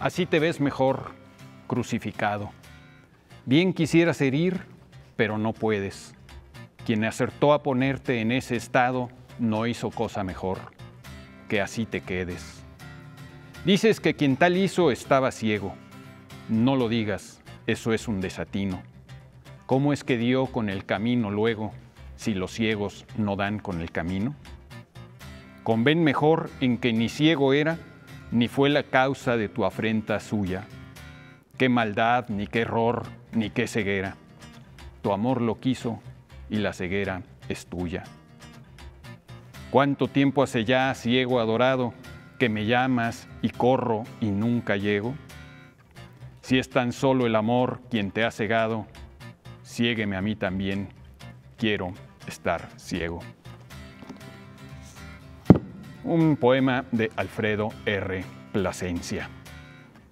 Así te ves mejor crucificado. Bien quisieras herir, pero no puedes. Quien acertó a ponerte en ese estado no hizo cosa mejor. Que así te quedes. Dices que quien tal hizo estaba ciego. No lo digas, eso es un desatino. ¿Cómo es que dio con el camino luego si los ciegos no dan con el camino? Conven mejor en que ni ciego era ni fue la causa de tu afrenta suya. Qué maldad, ni qué error, ni qué ceguera. Tu amor lo quiso y la ceguera es tuya. Cuánto tiempo hace ya, ciego adorado, que me llamas y corro y nunca llego. Si es tan solo el amor quien te ha cegado, ciégueme a mí también, quiero estar ciego un poema de Alfredo R. Plasencia.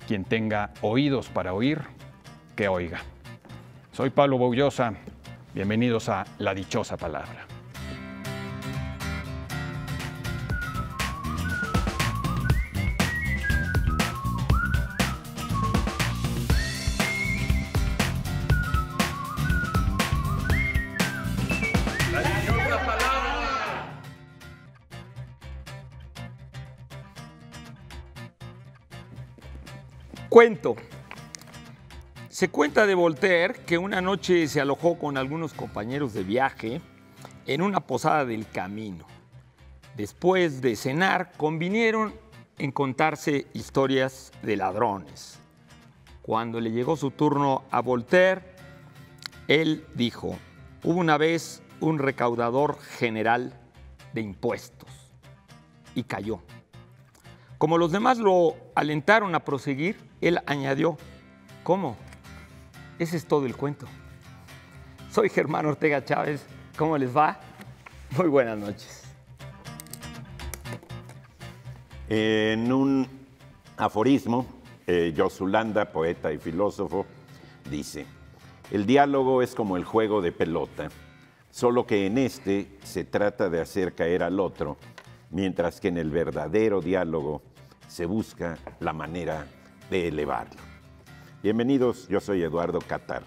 Quien tenga oídos para oír, que oiga. Soy Pablo Boullosa, bienvenidos a La Dichosa Palabra. Cuento. Se cuenta de Voltaire que una noche se alojó con algunos compañeros de viaje en una posada del camino. Después de cenar, convinieron en contarse historias de ladrones. Cuando le llegó su turno a Voltaire, él dijo, hubo una vez un recaudador general de impuestos y cayó. Como los demás lo alentaron a proseguir, él añadió, ¿cómo? Ese es todo el cuento. Soy Germán Ortega Chávez, ¿cómo les va? Muy buenas noches. En un aforismo, eh, poeta y filósofo, dice, el diálogo es como el juego de pelota, solo que en este se trata de hacer caer al otro, mientras que en el verdadero diálogo se busca la manera de elevarlo. Bienvenidos, yo soy Eduardo Catar.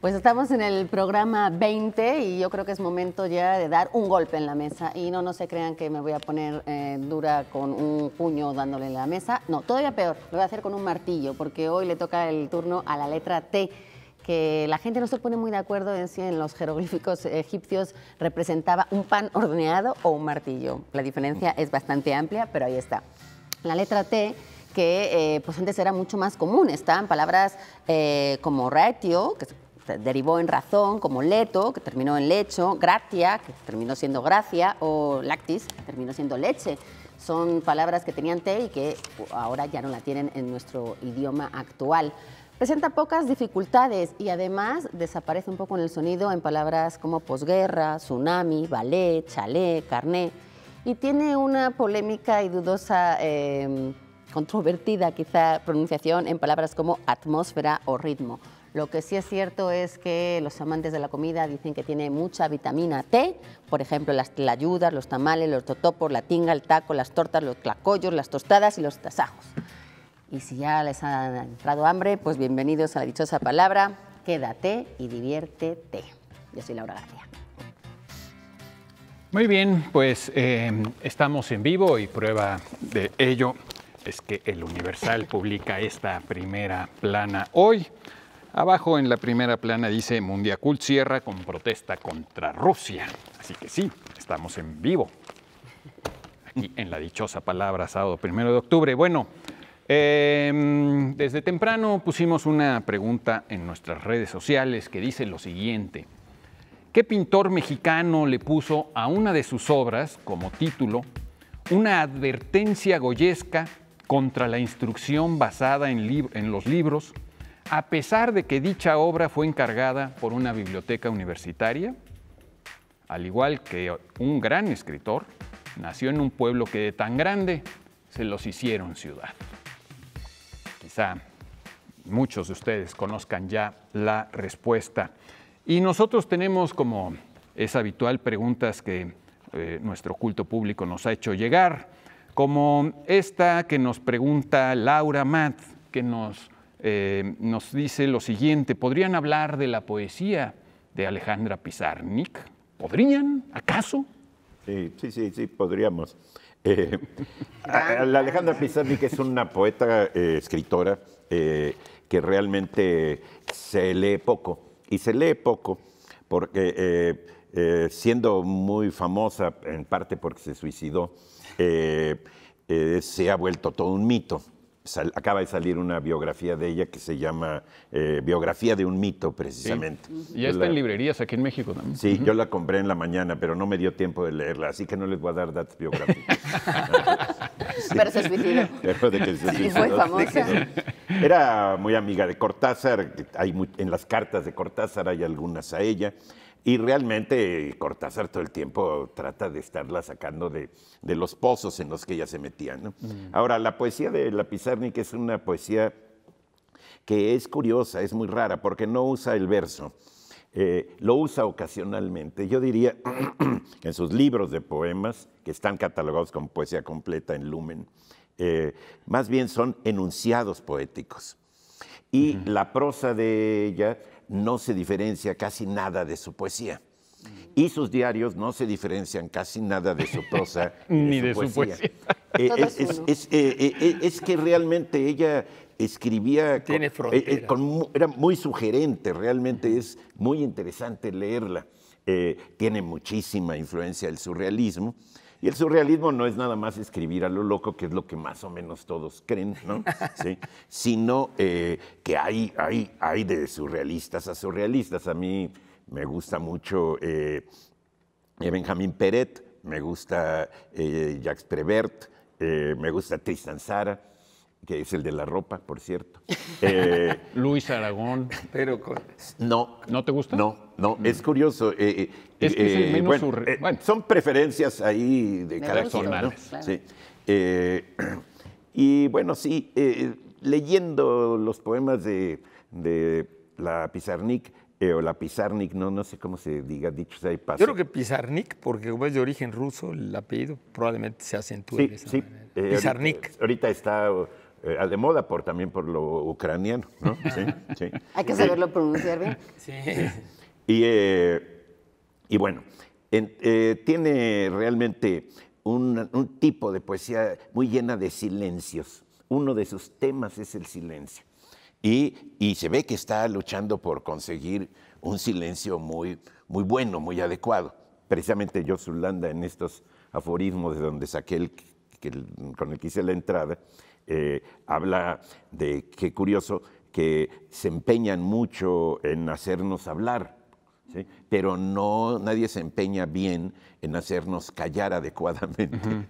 Pues estamos en el programa 20 y yo creo que es momento ya de dar un golpe en la mesa. Y no, no se crean que me voy a poner eh, dura con un puño dándole en la mesa. No, todavía peor, lo voy a hacer con un martillo porque hoy le toca el turno a la letra T que la gente no se pone muy de acuerdo en si en los jeroglíficos egipcios representaba un pan horneado o un martillo. La diferencia es bastante amplia, pero ahí está. La letra T que eh, pues, antes era mucho más común, estaban palabras eh, como ratio, que derivó en razón, como leto, que terminó en lecho, gratia, que terminó siendo gracia, o lactis, que terminó siendo leche. Son palabras que tenían T y que ahora ya no la tienen en nuestro idioma actual. Presenta pocas dificultades y además desaparece un poco en el sonido en palabras como posguerra, tsunami, ballet, chalet, carné. Y tiene una polémica y dudosa, em, controvertida quizá, pronunciación en palabras como atmósfera o ritmo. Lo que sí es cierto es que los amantes de la comida dicen que tiene mucha vitamina T, por ejemplo, las tlayudas, los tamales, los totopos, la tinga, el taco, las tortas, los tlacoyos, las tostadas y los tasajos. Y si ya les ha entrado hambre, pues bienvenidos a la dichosa palabra. Quédate y diviértete. Yo soy Laura García. Muy bien, pues eh, estamos en vivo y prueba de ello es que el Universal publica esta primera plana hoy. Abajo en la primera plana dice Mundiacult cierra con protesta contra Rusia. Así que sí, estamos en vivo. Aquí en la dichosa palabra, sábado primero de octubre. Bueno, Em, desde temprano pusimos una pregunta en nuestras redes sociales que dice lo siguiente. ¿Qué pintor mexicano le puso a una de sus obras como título una advertencia goyesca contra la instrucción basada en, en los libros, a pesar de que dicha obra fue encargada por una biblioteca universitaria? Al igual que un gran escritor, nació en un pueblo que de tan grande se los hicieron ciudad muchos de ustedes conozcan ya la respuesta. Y nosotros tenemos, como es habitual, preguntas que eh, nuestro culto público nos ha hecho llegar, como esta que nos pregunta Laura Matt, que nos, eh, nos dice lo siguiente, ¿podrían hablar de la poesía de Alejandra Pizarnik? ¿Podrían? ¿Acaso? Sí, sí, sí, sí, podríamos. Eh, la Alejandra Pizarnik es una poeta, eh, escritora, eh, que realmente se lee poco. Y se lee poco porque, siendo muy famosa, en parte porque se suicidó, se ha vuelto todo un mito acaba de salir una biografía de ella que se llama eh, Biografía de un mito, precisamente. Y ya está en librerías aquí en México también. Sí, yo la compré en la mañana, pero no me dio tiempo de leerla, así que no les voy a dar datos biográficos. Pero se suicidó. Es muy famosa. Era muy amiga de Cortázar, hay en las cartas de Cortázar hay algunas a ella. Y realmente eh, Cortázar todo el tiempo trata de estarla sacando de, los pozos en los que ella se metía. Mm. Ahora, la poesía de La Pizarnik es una poesía que es curiosa, es muy rara, porque no usa el verso. Eh, lo usa ocasionalmente. Yo diría en sus libros de poemas, que están catalogados como poesía completa en Lumen, eh, más bien son enunciados poéticos. Y la prosa de ella no se diferencia casi nada de su poesía. Y sus diarios no se diferencian casi nada de su prosa ni de, su, poesía. Eh, eh, eh, es, que realmente ella escribía. era muy sugerente, realmente es muy interesante leerla. tiene muchísima influencia del surrealismo. Y el surrealismo no es nada más escribir a lo loco, que es lo que más o menos todos creen, ¿no? Sino eh, que hay, hay, hay de surrealistas a surrealistas. A mí me gusta mucho eh, eh, Benjamín Peret, me gusta Jacques Prevert, me gusta Tristan Sara que es el de la ropa, por cierto. Eh, Luis Aragón. Pero No. ¿No te gusta? No, no, mm. es curioso. es Son preferencias ahí de, carácter, cada sí. Eh, y bueno, sí, eh, leyendo los poemas de, la Pizarnik, o la Pizarnik, no, no sé cómo se diga, dicho sea de Yo creo que Pizarnik, porque es de origen ruso, el apellido probablemente se acentúe en de esa sí. manera. Pizarnik. ahorita está eh, de moda por, también por lo ucraniano, ¿no? Hay que saberlo pronunciar bien. Y, eh, y bueno, eh, tiene realmente un, un tipo de poesía muy llena de silencios. Uno de sus temas es el silencio. Y, y, se ve que está luchando por conseguir un silencio muy, muy bueno, muy adecuado. Precisamente yo, Zulanda, en estos aforismos de donde saqué el, que con el que hice la entrada, eh, habla de, qué curioso, que se empeñan mucho en hacernos hablar, pero no, nadie se empeña bien en hacernos callar adecuadamente.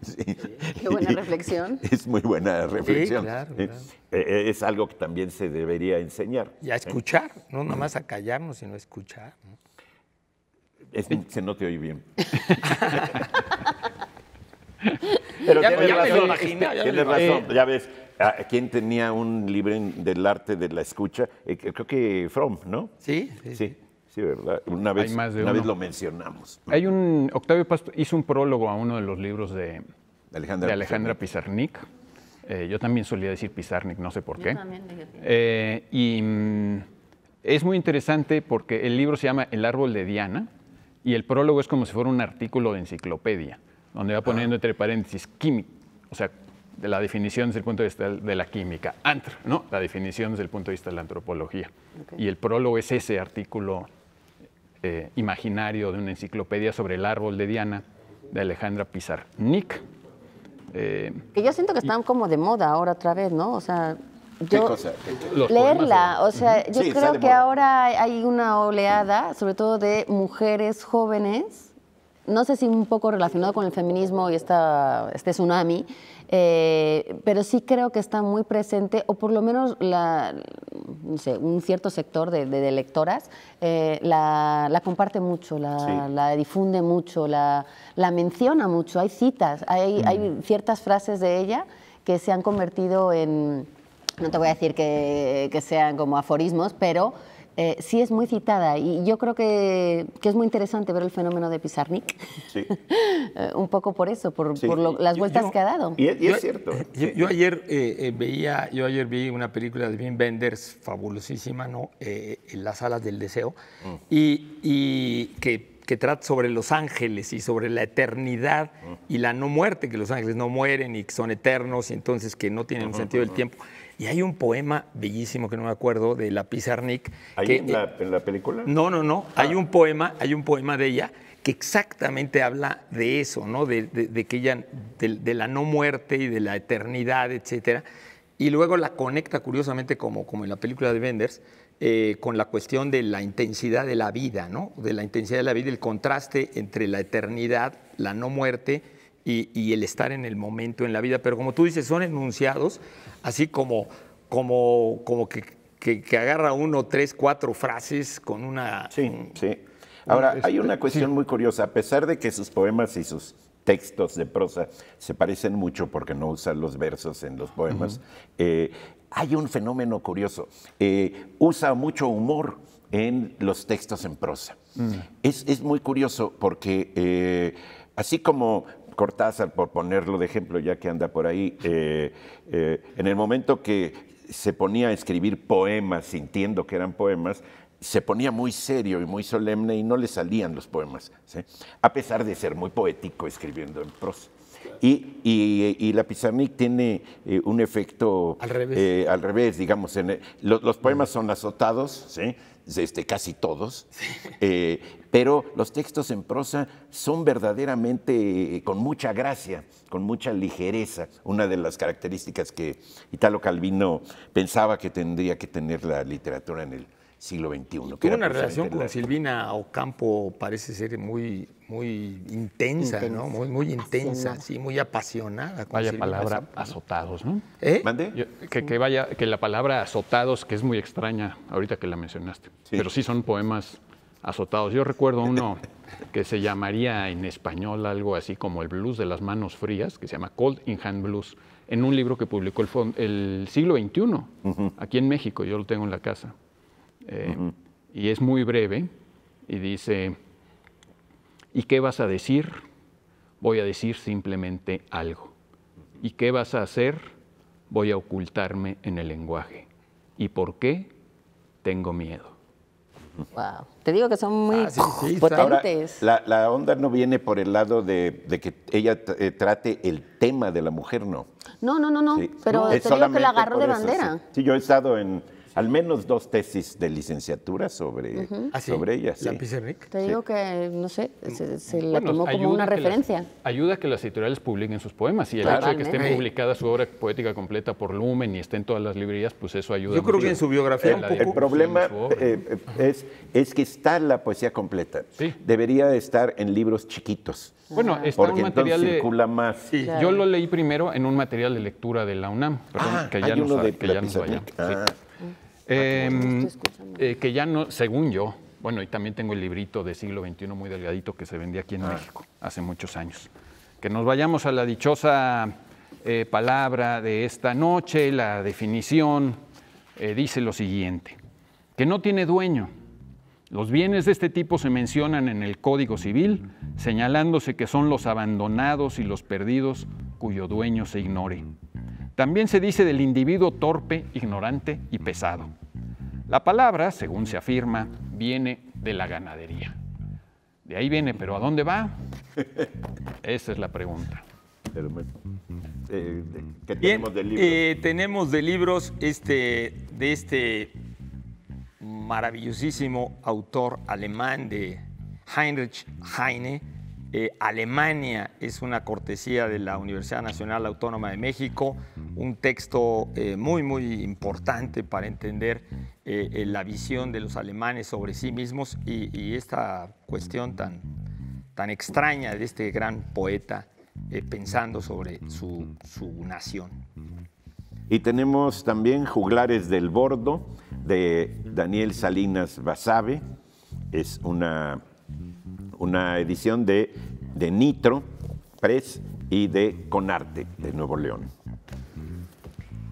Qué buena reflexión. Es muy buena reflexión. Eh, eh, es algo que también se debería enseñar. Y a escuchar, no nomás a callarnos, sino a escuchar. se no te oye bien. Pero ya, tienes, razón, ya razón, ya ves. Ah, ¿Quién tenía un libro del arte de la escucha? Eh, creo que Fromm, ¿no? Sí, sí. sí. ¿verdad? Una, vez, una vez, lo mencionamos. Hay un. Octavio Pasto hizo un prólogo a uno de los libros de Alejandra, Pizarnik. Eh, yo también solía decir Pizarnik, no sé por qué. Eh, y mm, es muy interesante porque el libro se llama El árbol de Diana y el prólogo es como si fuera un artículo de enciclopedia donde va poniendo entre paréntesis química, o sea, de la definición desde el punto de vista de la química, antro, ¿no? La definición desde el punto de vista de la antropología. Y el prólogo es ese artículo eh, imaginario de una enciclopedia sobre el árbol de Diana de Alejandra Pizar, Nick. Eh, que yo siento que están como de moda ahora otra vez, ¿no? O sea, yo leerla, o sea, yo creo que ahora hay una oleada, sobre todo de mujeres jóvenes no sé si un poco relacionado con el feminismo y esta, este tsunami, eh, pero sí creo que está muy presente, o por lo menos un cierto sector de, lectoras eh, la, comparte mucho, la, difunde mucho, la, menciona mucho. Hay citas, mm. hay, ciertas frases de ella que se han convertido en, no te voy a decir que sean como aforismos, pero eh, sí es muy citada y yo creo que, es muy interesante ver el fenómeno de Pizarnik. Eh, un poco por eso, por, las vueltas que ha dado. Y es, cierto. Eh, yo, ayer veía, yo ayer vi una película de Wim Wenders fabulosísima, ¿no? en las alas del deseo mm. y, que trata sobre los ángeles y sobre la eternidad mm. y la no muerte, que los ángeles no mueren y que son eternos y entonces que no tienen sentido el del tiempo. Y hay un poema bellísimo que no me acuerdo de la Pizarnik. en, la, película? No, no, no. Ah. Hay un poema, hay un poema de ella que exactamente habla de eso, ¿no? De, que ella, de, la no muerte y de la eternidad, etcétera. Y luego la conecta, curiosamente, como, como en la película de Benders, eh, con la cuestión de la intensidad de la vida, ¿no? De la intensidad de la vida, el contraste entre la eternidad, la no muerte y, el estar en el momento en la vida. Pero como tú dices, son enunciados, así como, como, como que, agarra uno tres, cuatro frases con una... Sí, sí. Ahora, hay una cuestión muy curiosa. A pesar de que sus poemas y sus textos de prosa se parecen mucho porque no usan los versos en los poemas, eh, hay un fenómeno curioso. Eh, usa mucho humor en los textos en prosa. Mm. es, muy curioso porque eh, así como Cortázar, por ponerlo de ejemplo, ya que anda por ahí, eh, eh, en el momento que se ponía a escribir poemas, sintiendo que eran poemas, se ponía muy serio y muy solemne y no le salían los poemas, a pesar de ser muy poético escribiendo en prosa. Y, la Pizarnik tiene eh, un efecto al revés, eh, digamos. Eh, los, poemas mm. son azotados, este, casi todos, pero los textos en prosa son verdaderamente con mucha gracia, con mucha ligereza, una de las características que Italo Calvino pensaba que tendría que tener la literatura en el siglo XXI. tiene una relación con Silvina Ocampo, parece ser muy, muy intensa, ¿no? Muy, muy intensa, sí, muy apasionada. vaya palabra azotados, ¿no? ¿Eh? que, vaya, que la palabra azotados, que es muy extraña ahorita que la mencionaste, pero sí son poemas azotados. Yo recuerdo uno que se llamaría en español algo así como el blues de las manos frías, que se llama Cold in Hand Blues, en un libro que publicó el, el siglo XXI, aquí en México, yo lo tengo en la casa. Eh, y es muy breve, y dice, ¿y qué vas a decir? Voy a decir simplemente algo. ¿Y qué vas a hacer? Voy a ocultarme en el lenguaje. ¿Y por qué? Tengo miedo. Wow. Te digo que son muy ah, potentes. la, onda no viene por el lado de, que ella eh, trate el tema de la mujer, ¿no? No, no, no, no. Pero no, te que la agarró de bandera. sí. yo he estado en al menos dos tesis de licenciatura sobre, ah, sobre ella. Te digo que, no sé, se, la tomó como una referencia. ayuda a que las editoriales publiquen sus poemas y el hecho de que esté publicada su obra poética completa por Lumen y esté en todas las librerías, pues eso ayuda. Yo creo que en su biografía. El, el problema eh, eh, es, es que está la poesía completa. Debería estar en libros chiquitos. Bueno, está un material circula más. Yo lo leí primero en un material de lectura de la UNAM, perdón, ah, que ya no Ah, em, eh, que ya no, según yo, bueno, y también tengo el librito de siglo XXI muy delgadito que se vendía aquí en ah. México hace muchos años. Que nos vayamos a la dichosa eh, palabra de esta noche, la definición eh, dice lo siguiente, que no tiene dueño. Los bienes de este tipo se mencionan en el Código Civil, señalándose que son los abandonados y los perdidos cuyo dueño se ignore. También se dice del individuo torpe, ignorante y pesado. La palabra, según se afirma, viene de la ganadería. De ahí viene, pero ¿a dónde va? Esa es la pregunta. Eh, ¿Qué tenemos de libros? Eh, tenemos de libros este, de este maravillosísimo autor alemán de Heinrich Heine, eh, Alemania es una cortesía de la Universidad Nacional Autónoma de México, un texto eh, muy, muy importante para entender eh, la visión de los alemanes sobre sí mismos y, esta cuestión tan, tan, extraña de este gran poeta pensando sobre su, su nación. Y tenemos también Juglares del Bordo de Daniel Salinas Basabe, es una una edición de, de Nitro Press y de Conarte de Nuevo León.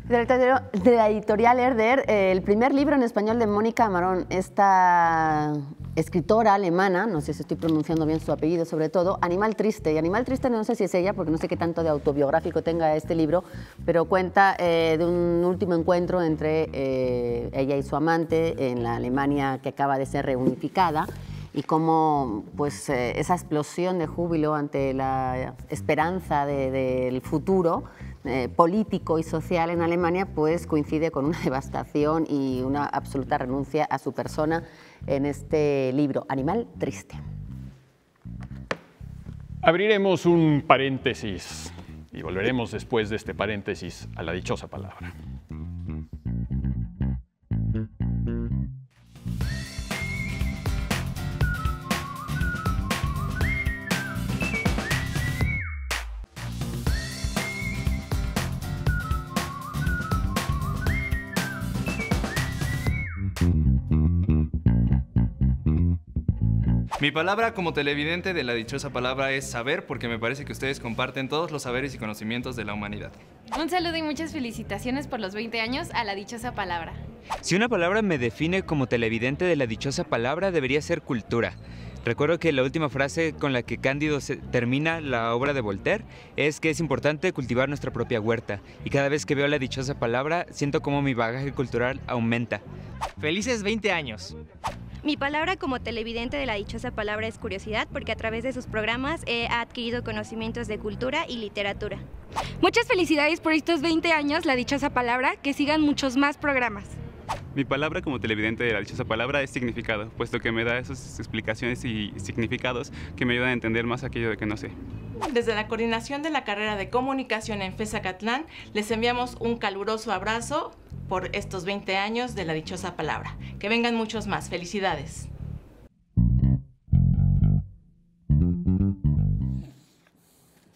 De la editorial Herder, eh, el primer libro en español de Mónica Amarón, esta escritora alemana, no sé si estoy pronunciando bien su apellido sobre todo, Animal Triste. Y Animal Triste no sé si es ella, porque no sé qué tanto de autobiográfico tenga este libro, pero cuenta eh, de un último encuentro entre eh, ella y su amante en la Alemania que acaba de ser reunificada y cómo pues, eh, esa explosión de júbilo ante la esperanza del futuro eh, político y social en Alemania pues, coincide con una devastación y una absoluta renuncia a su persona en este libro, Animal Triste. Abriremos un paréntesis y volveremos después de este paréntesis a la dichosa palabra. Mi palabra como televidente de la dichosa palabra es saber, porque me parece que ustedes comparten todos los saberes y conocimientos de la humanidad. Un saludo y muchas felicitaciones por los 20 años a la dichosa palabra. Si una palabra me define como televidente de la dichosa palabra, debería ser cultura. Recuerdo que la última frase con la que Cándido termina la obra de Voltaire es que es importante cultivar nuestra propia huerta y cada vez que veo la dichosa palabra siento como mi bagaje cultural aumenta. Felices 20 años. Mi palabra como televidente de la dichosa palabra es curiosidad porque a través de sus programas he adquirido conocimientos de cultura y literatura. Muchas felicidades por estos 20 años, la dichosa palabra, que sigan muchos más programas. Mi palabra como televidente de la dichosa palabra es significado, puesto que me da esas explicaciones y significados que me ayudan a entender más aquello de que no sé. Desde la coordinación de la carrera de comunicación en FESA les enviamos un caluroso abrazo por estos 20 años de la dichosa palabra. Que vengan muchos más. Felicidades.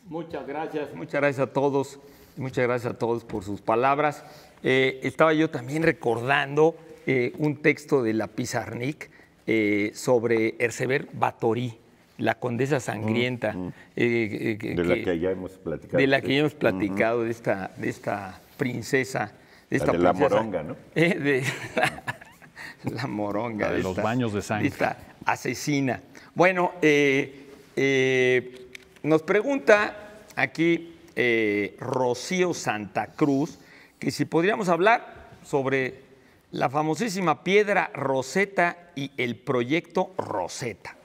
Muchas gracias, muchas gracias a todos, muchas gracias a todos por sus palabras. Eh, estaba yo también recordando eh, un texto de la Pizarnik eh, sobre Herceber Batorí, la condesa sangrienta. Mm, mm. de la que ya hemos platicado. De la que ya hemos platicado, de esta princesa la de la moronga, ¿no? Eh, de, la, moronga. de los baños de sangre. Esta asesina. Bueno, eh, eh, nos pregunta aquí Rocío Santa Cruz que si podríamos hablar sobre la famosísima piedra Rosetta y el proyecto Rosetta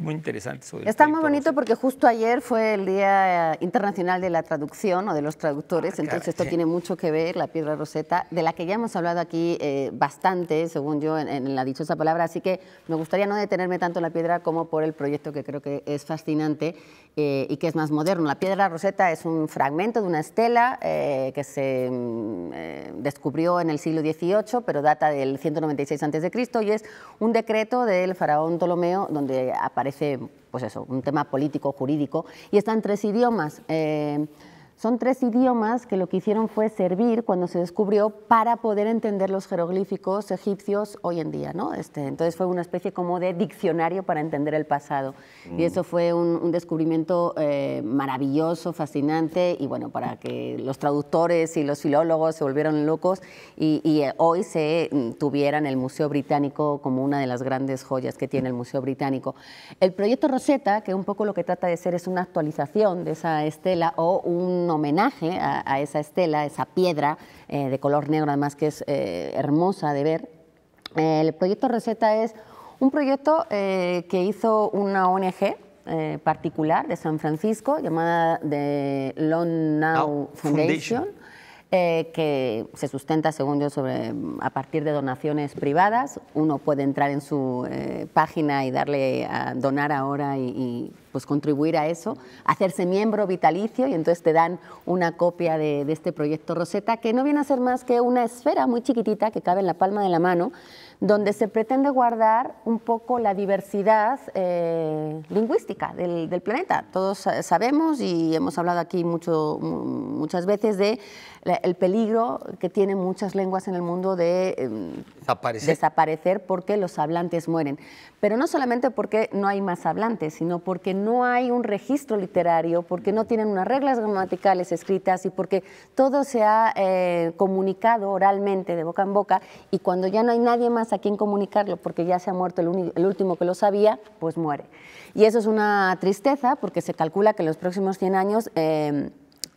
muy interesante. Está muy bonito porque justo ayer fue el Día eh, Internacional de la Traducción o de los Traductores, ah, entonces esto tiene mucho que ver, la piedra roseta, de la que ya hemos hablado aquí eh, bastante, según yo, en, la dichosa palabra, así que me gustaría no detenerme tanto en la piedra como por el proyecto que creo que es fascinante eh, y que es más moderno. La piedra roseta es un fragmento de una estela que se mm, descubrió en el siglo XVIII, pero data del 196 a.C. y es un decreto del faraón Ptolomeo donde aparece, pues eso, un tema político, jurídico, y está en tres idiomas. Eh, son tres idiomas que lo que hicieron fue servir cuando se descubrió para poder entender los jeroglíficos egipcios hoy en día. ¿no? Este, entonces fue una especie como de diccionario para entender el pasado. Y mm. eso fue un, descubrimiento eh, maravilloso, fascinante, y bueno, para que los traductores y los filólogos se volvieron locos y, eh, hoy se mm, tuvieran el Museo Británico como una de las grandes joyas que tiene el Museo Británico. El proyecto Rosetta, que un poco lo que trata de ser es una actualización de esa estela o un homenaje a, esa estela, esa piedra eh, de color negro, además que es eh, hermosa de ver. Eh, el proyecto Receta es un proyecto que hizo una ONG particular de San Francisco llamada The Long Now, ah, Foundation eh, que se sustenta, según yo, sobre, a partir de donaciones privadas. Uno puede entrar en su eh, página y darle a donar ahora y, pues contribuir a eso, hacerse miembro vitalicio y entonces te dan una copia de, este proyecto Rosetta, que no viene a ser más que una esfera muy chiquitita que cabe en la palma de la mano, donde se pretende guardar un poco la diversidad eh, lingüística del, del, planeta. Todos sabemos y hemos hablado aquí mucho, muchas veces de el peligro que tienen muchas lenguas en el mundo de em, desaparecer. porque los hablantes mueren. Pero no solamente porque no hay más hablantes, sino porque no hay un registro literario, porque no tienen unas reglas gramaticales escritas y porque todo se ha eh, comunicado oralmente de boca en boca y cuando ya no hay nadie más a quien comunicarlo porque ya se ha muerto el, último que lo sabía, pues muere. Y eso es una tristeza porque se calcula que en los próximos 100 años... Em,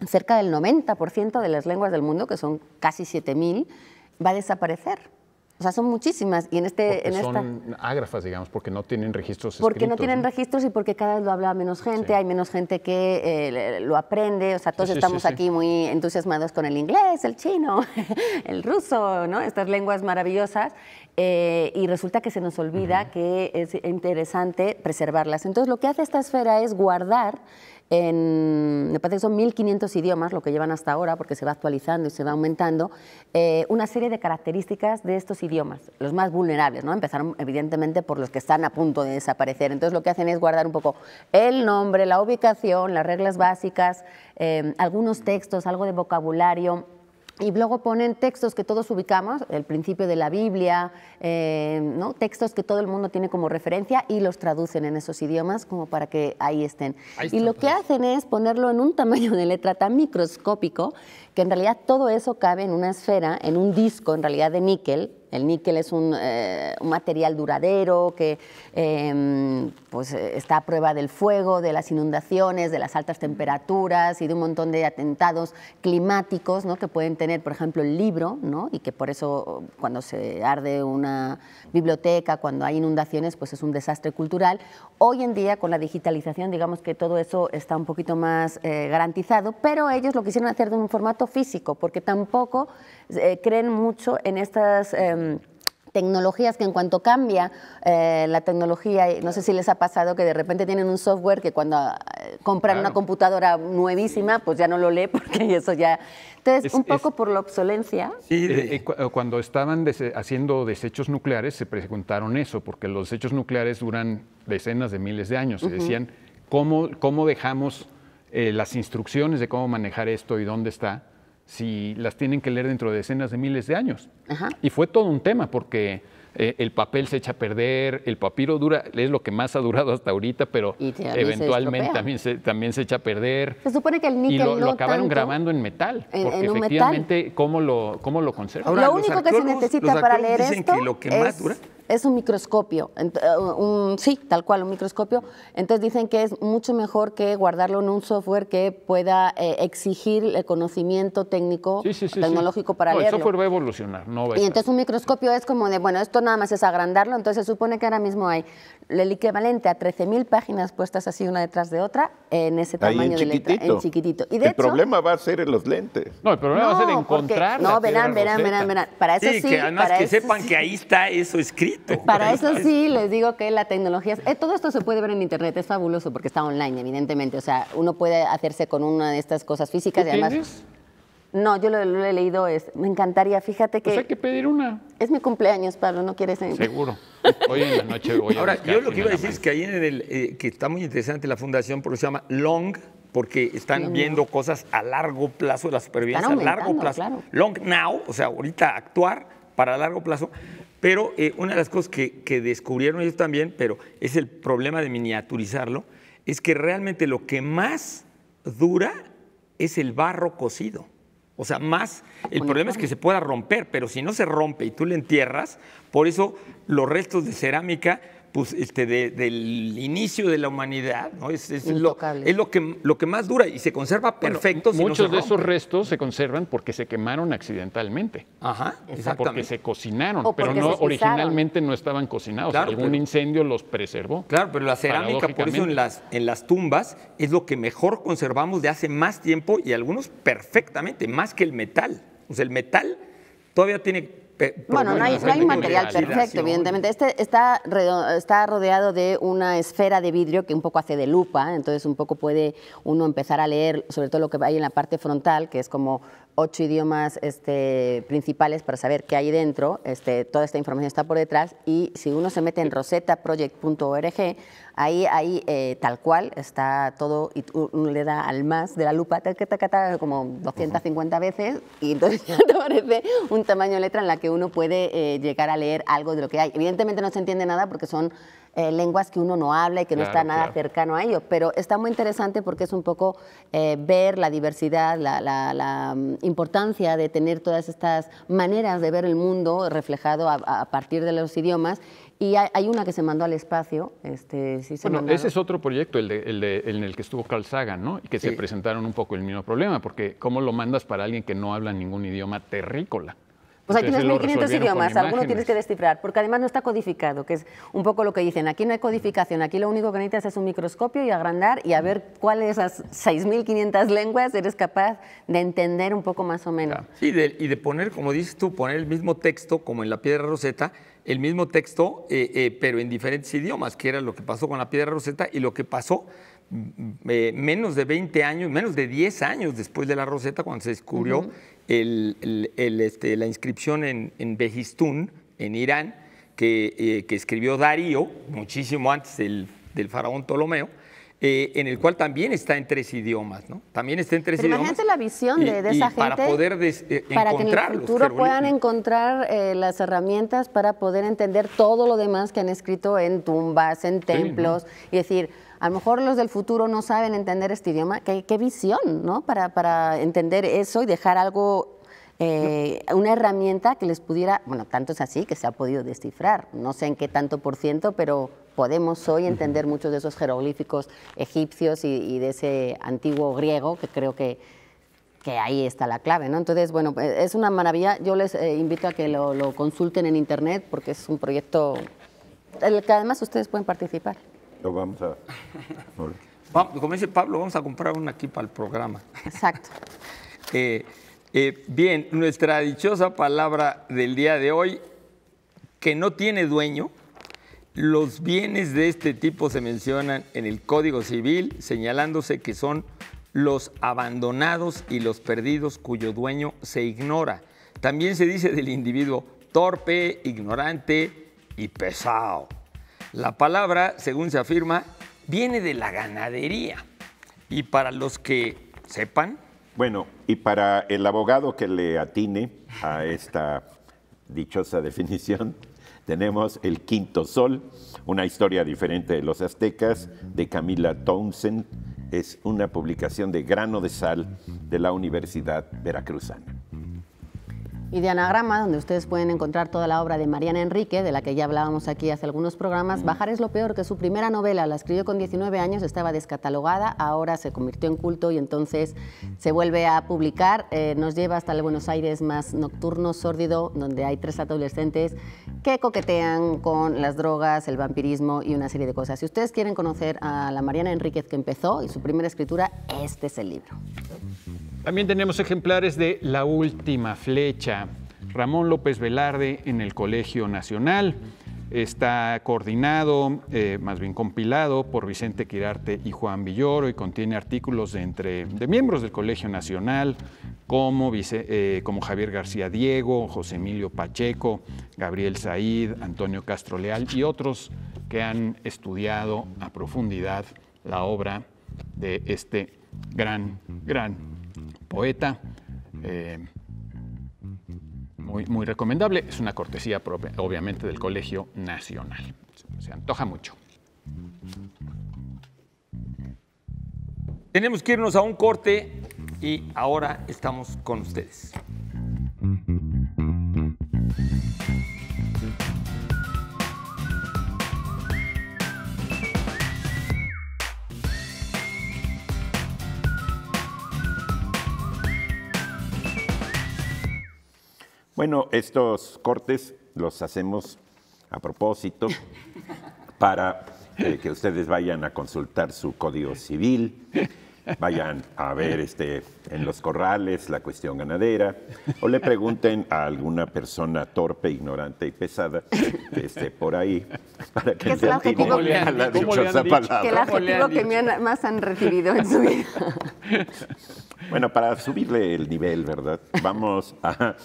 cerca del 90% de las lenguas del mundo, que son casi 7.000, va a desaparecer. O sea, son muchísimas. Y en este, en esta, son ágrafas, digamos, porque no tienen registros Porque no tienen registros y porque cada vez lo habla menos gente, hay menos gente que eh, lo aprende. O sea, todos estamos aquí muy entusiasmados con el inglés, el chino, el ruso, ¿no? Estas lenguas maravillosas. Eh, y resulta que se nos olvida que es interesante preservarlas. Entonces, lo que hace esta esfera es guardar en, me parece que son 1.500 idiomas, lo que llevan hasta ahora, porque se va actualizando y se va aumentando, eh, una serie de características de estos idiomas, los más vulnerables, ¿no? Empezaron evidentemente por los que están a punto de desaparecer. Entonces lo que hacen es guardar un poco el nombre, la ubicación, las reglas básicas, eh, algunos textos, algo de vocabulario y luego ponen textos que todos ubicamos, el principio de la Biblia, eh, ¿no? textos que todo el mundo tiene como referencia y los traducen en esos idiomas como para que ahí estén. y lo que hacen es ponerlo en un tamaño de letra tan microscópico que en realidad todo eso cabe en una esfera, en un disco en realidad de níquel, el níquel es un, eh, material duradero que em, pues, eh, está a prueba del fuego, de las inundaciones, de las altas temperaturas y de un montón de atentados climáticos que pueden tener, por ejemplo, el libro, y que por eso cuando se arde una biblioteca, cuando hay inundaciones, pues es un desastre cultural. Hoy en día, con la digitalización, digamos que todo eso está un poquito más eh, garantizado, pero ellos lo quisieron hacer de un formato físico, porque tampoco creen mucho en estas em, Mm, tecnologías que en cuanto cambia eh, la tecnología, no sé si les ha pasado que de repente tienen un software que cuando eh, compran una computadora nuevísima, pues ya no lo lee porque eso ya... Entonces, un poco por la obsolencia. Sí, eh, cuando estaban haciendo desechos nucleares se preguntaron eso, porque los desechos nucleares duran decenas de miles de años. Se decían, ¿cómo, dejamos las instrucciones de cómo manejar esto y dónde está? si las tienen que leer dentro de decenas de miles de años. Y fue todo un tema porque eh, el papel se echa a perder, el papiro dura, es lo que más ha durado hasta ahorita, pero eventualmente también, se, también se echa a perder. Se supone que el níquel lo, acabaron grabando en metal, porque efectivamente, metal. ¿cómo lo, cómo lo conservan? lo único que se necesita para leer dicen que lo que más dura es un microscopio, eh, sí, tal cual, un microscopio. Entonces dicen que es mucho mejor que guardarlo en un software que pueda eh, exigir el conocimiento técnico, sí, tecnológico para ello. El software va a evolucionar, no va a Y entonces un microscopio es como de, bueno, esto nada más es agrandarlo, entonces se supone que ahora mismo hay el equivalente a 13.000 páginas puestas así una detrás de otra en ese tamaño de letra, en chiquitito. Y de el problema va a ser en los lentes. No, el problema va a ser encontrar No, verán, verán, verán, verán. Para eso sí, que además que sepan que ahí está eso escrito. Para eso sí les digo que la tecnología, eh, todo esto se puede ver en internet, es fabuloso porque está online, evidentemente, o sea, uno puede hacerse con una de estas cosas físicas y además no, yo lo, he leído, es, me encantaría, fíjate pues que... Pues hay que pedir una. Es mi cumpleaños, Pablo, no quieres... Eh. Seguro. Hoy en la noche voy a Ahora, yo lo que iba a decir es que ahí en el... Eh, que está muy interesante la fundación, porque se llama Long, porque están viendo cosas a largo plazo de la supervivencia, a largo plazo. Long now, o sea, ahorita actuar para largo plazo. Pero eh, una de las cosas que, que descubrieron ellos también, pero es el problema de miniaturizarlo, es que realmente lo que más dura es el barro cocido. O sea, más, el problema es que se pueda romper, pero si no se rompe y tú le entierras, por eso los restos de cerámica pues, este, del inicio de la humanidad, ¿no? Es, lo, que, lo que más dura y se conserva perfecto. muchos de esos restos se conservan porque se quemaron accidentalmente. Ajá, exactamente. Porque se cocinaron, pero no, originalmente no estaban cocinados. Algún incendio los preservó. Claro, pero la cerámica, por eso en las, en las tumbas, es lo que mejor conservamos de hace más tiempo y algunos perfectamente, más que el metal. O sea, el metal todavía tiene bueno, no hay, material perfecto, evidentemente. Este está, rodeado de una esfera de vidrio que un poco hace de lupa, entonces un poco puede uno empezar a leer, sobre todo lo que hay en la parte frontal, que es como ocho idiomas este, principales para saber qué hay dentro, este, toda esta información está por detrás y si uno se mete en rosetaproject.org Ahí, ahí eh, tal cual, está todo, y uno le da al más de la lupa, como 250 veces, y entonces ya te aparece un tamaño de letra en la que uno puede eh, llegar a leer algo de lo que hay. Evidentemente no se entiende nada porque son eh, lenguas que uno no habla y que no está nada cercano a ello, pero está muy interesante porque es un poco ver la diversidad, la, mm, importancia de tener todas estas maneras de ver el mundo reflejado a partir de los idiomas y hay, una que se mandó al espacio. Este, bueno, ese es otro proyecto, el, de, el de, en el que estuvo Carl Sagan, ¿no? Y que se presentaron un poco el mismo problema, porque ¿cómo lo mandas para alguien que no habla ningún idioma terrícola? Pues sea, tienes 1.500 idiomas, alguno tienes que descifrar, porque además no está codificado, que es un poco lo que dicen. Aquí no hay codificación, aquí lo único que necesitas es un microscopio y agrandar y a ver cuáles de esas 6.500 lenguas eres capaz de entender un poco más o menos. Sí, y de poner, como dices tú, poner el mismo texto, como en la piedra roseta, el mismo texto, eh, eh, pero en diferentes idiomas, que era lo que pasó con la piedra roseta y lo que pasó mm, mm, eh, menos de 20 años, menos de 10 años después de la roseta cuando se descubrió el, este, la inscripción en, en en Irán, eh, que, escribió Darío, muchísimo antes del, faraón Ptolomeo, eh, en el cual también está en tres idiomas, ¿no? También está en idiomas. la visión de, esa gente. Para poder eh, Para que en el futuro puedan encontrar las herramientas para poder entender todo lo demás que han escrito en tumbas, en templos, y decir a lo mejor los del futuro no saben entender este idioma. Qué, visión, ¿no? Para, entender eso y dejar algo eh, una herramienta que les pudiera, bueno, tanto es así que se ha podido descifrar, no sé en qué tanto por ciento, pero podemos hoy entender muchos de esos jeroglíficos egipcios y, de ese antiguo griego que creo que, ahí está la clave, Entonces, bueno, eh, es una maravilla, yo les eh, invito a que lo, lo consulten en internet porque es un proyecto en el que además ustedes pueden participar. Lo vamos a... Como dice Pablo, vamos a comprar una aquí para el programa. Exacto. Eh, eh, bien, nuestra dichosa palabra del día de hoy, que no tiene dueño, los bienes de este tipo se mencionan en el Código Civil, señalándose que son los abandonados y los perdidos cuyo dueño se ignora. También se dice del individuo torpe, ignorante y pesado. La palabra, según se afirma, viene de la ganadería. Y para los que sepan... Bueno, y para el abogado que le atine a esta dichosa definición, tenemos El Quinto Sol, una historia diferente de los aztecas, de Camila Townsend. Es una publicación de grano de sal de la Universidad Veracruzana y de Anagrama, donde ustedes pueden encontrar toda la obra de Mariana Enrique, de la que ya hablábamos aquí hace algunos programas. Bajar es lo peor, que su primera novela la escribió con 19 años, estaba descatalogada, ahora se convirtió en culto y entonces se vuelve a publicar. Eh, nos lleva hasta el Buenos Aires más nocturno, sórdido, donde hay tres adolescentes que coquetean con las drogas, el vampirismo y una serie de cosas. Si ustedes quieren conocer a la Mariana Enriquez que empezó y su primera escritura, este es el libro. También tenemos ejemplares de La Última Flecha, Ramón López Velarde en el Colegio Nacional. Está coordinado, eh, más bien compilado, por Vicente Quirarte y Juan Villoro y contiene artículos de, entre, de miembros del Colegio Nacional como, eh, como Javier García Diego, José Emilio Pacheco, Gabriel Said, Antonio Castro Leal y otros que han estudiado a profundidad la obra de este gran, gran poeta. Eh, muy, muy recomendable. Es una cortesía, obviamente, del Colegio Nacional. Se antoja mucho. Tenemos que irnos a un corte y ahora estamos con ustedes. Bueno, estos cortes los hacemos a propósito para eh, que ustedes vayan a consultar su código civil vayan a ver este, en los corrales la cuestión ganadera, o le pregunten a alguna persona torpe, ignorante y pesada que esté por ahí para que el que más han recibido en su vida. Bueno, para subirle el nivel, ¿verdad? Vamos a...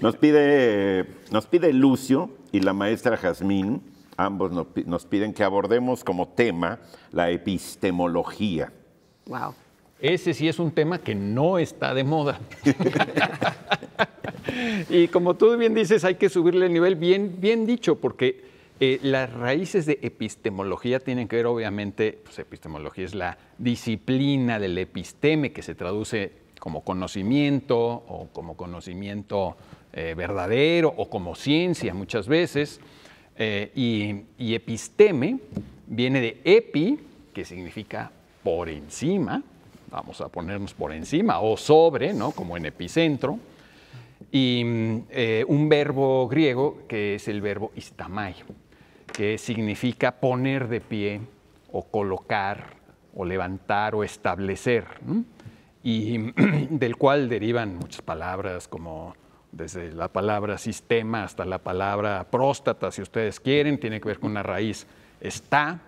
Nos pide, nos pide Lucio y la maestra Jazmín, ambos nos piden que abordemos como tema la epistemología. Wow. Ese sí es un tema que no está de moda. y como tú bien dices, hay que subirle el nivel, bien, bien dicho, porque eh, las raíces de epistemología tienen que ver, obviamente, pues epistemología es la disciplina del episteme, que se traduce como conocimiento o como conocimiento eh, verdadero o como ciencia muchas veces. Eh, y episteme viene de epi, que significa por encima, vamos a ponernos por encima, o sobre, Como en epicentro. Y eh, un verbo griego que es el verbo istamai, que significa poner de pie, o colocar, o levantar, o establecer. Y del cual derivan muchas palabras como desde la palabra sistema hasta la palabra próstata, si ustedes quieren, tiene que ver con una raíz está,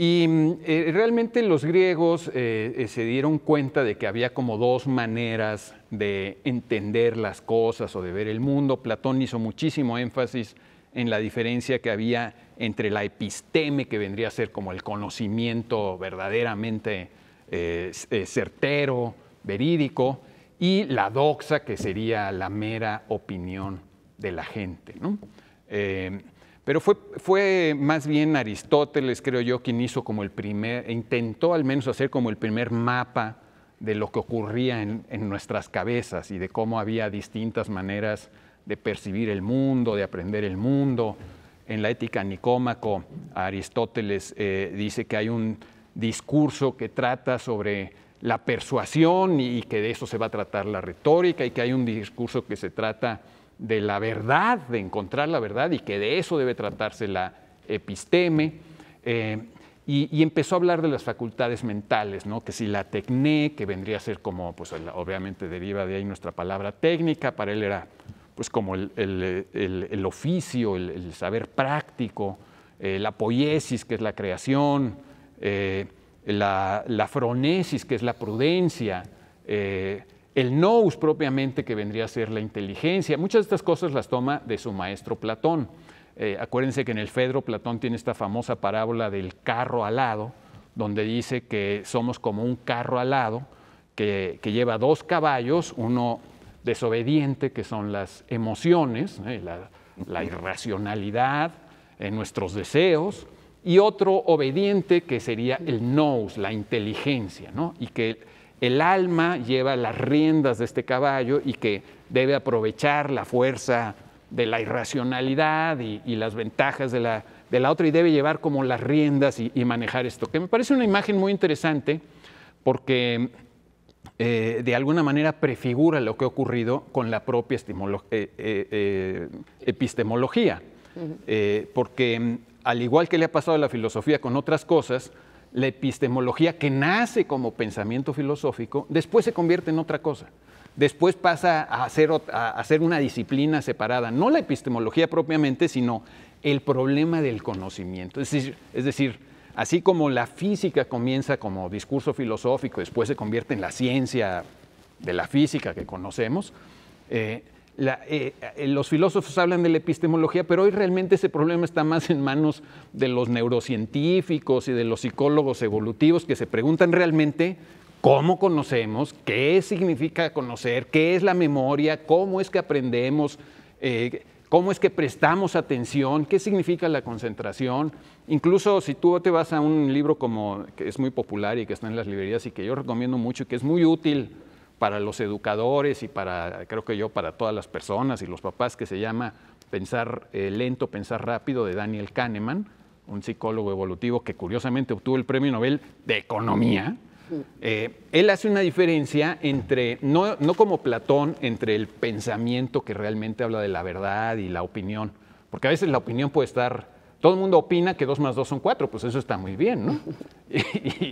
y mm, eh, realmente los griegos eh, eh, se dieron cuenta de que había como dos maneras de entender las cosas o de ver el mundo. Platón hizo muchísimo énfasis en la diferencia que había entre la episteme, que vendría a ser como el conocimiento verdaderamente certero, verídico, y la doxa, que sería la mera opinión de la gente. Pero fue, fue, más bien Aristóteles, creo yo, quien hizo como el primer, intentó al menos hacer como el primer mapa de lo que ocurría en, nuestras cabezas y de cómo había distintas maneras de percibir el mundo, de aprender el mundo. En la ética Nicómaco, Aristóteles eh, dice que hay un discurso que trata sobre la persuasión y que de eso se va a tratar la retórica y que hay un discurso que se trata de la verdad, de encontrar la verdad y que de eso debe tratarse la episteme. Eh, y, empezó a hablar de las facultades mentales, ¿no? que si la tecné, que vendría a ser como, pues obviamente deriva de ahí nuestra palabra técnica, para él era pues como el, oficio, el, saber práctico, eh, la poiesis, que es la creación, eh, la, la, fronesis, que es la prudencia, el nous propiamente que vendría a ser la inteligencia. Muchas de estas cosas las toma de su maestro Platón. Eh, acuérdense que en el Fedro Platón tiene esta famosa parábola del carro alado, donde dice que somos como un carro alado que, que lleva dos caballos, uno desobediente, que son las emociones, eh, la, la irracionalidad, en eh, nuestros deseos, y otro obediente que sería el nous, la inteligencia, ¿no? Y que el alma lleva las riendas de este caballo y que debe aprovechar la fuerza de la irracionalidad y, las ventajas de la, otra y debe llevar como las riendas y, manejar esto, que me parece una imagen muy interesante porque eh, de alguna manera prefigura lo que ha ocurrido con la propia eh, eh, epistemología, porque mm, al igual que le ha pasado a la filosofía con otras cosas, la epistemología que nace como pensamiento filosófico, después se convierte en otra cosa. Después pasa a hacer, a una disciplina separada, no la epistemología propiamente, sino el problema del conocimiento. Es decir, es decir, así como la física comienza como discurso filosófico, después se convierte en la ciencia de la física que conocemos, eh, eh, eh, los filósofos hablan de la epistemología, pero hoy realmente ese problema está más en manos de los neurocientíficos y de los psicólogos evolutivos que se preguntan realmente cómo conocemos, qué significa conocer, qué es la memoria, cómo es que aprendemos, eh, cómo es que prestamos atención, qué significa la concentración. Incluso si tú te vas a un libro como que es muy popular y que está en las librerías y que yo recomiendo mucho y que es muy útil para los educadores y para, creo que yo, para todas las personas y los papás, que se llama Pensar eh, lento, pensar rápido, de Daniel Kahneman, un psicólogo evolutivo que curiosamente obtuvo el premio Nobel de Economía. Eh, él hace una diferencia entre, no, no como Platón, entre el pensamiento que realmente habla de la verdad y la opinión, porque a veces la opinión puede estar todo el mundo opina que dos más dos son cuatro, pues eso está muy bien, ¿no?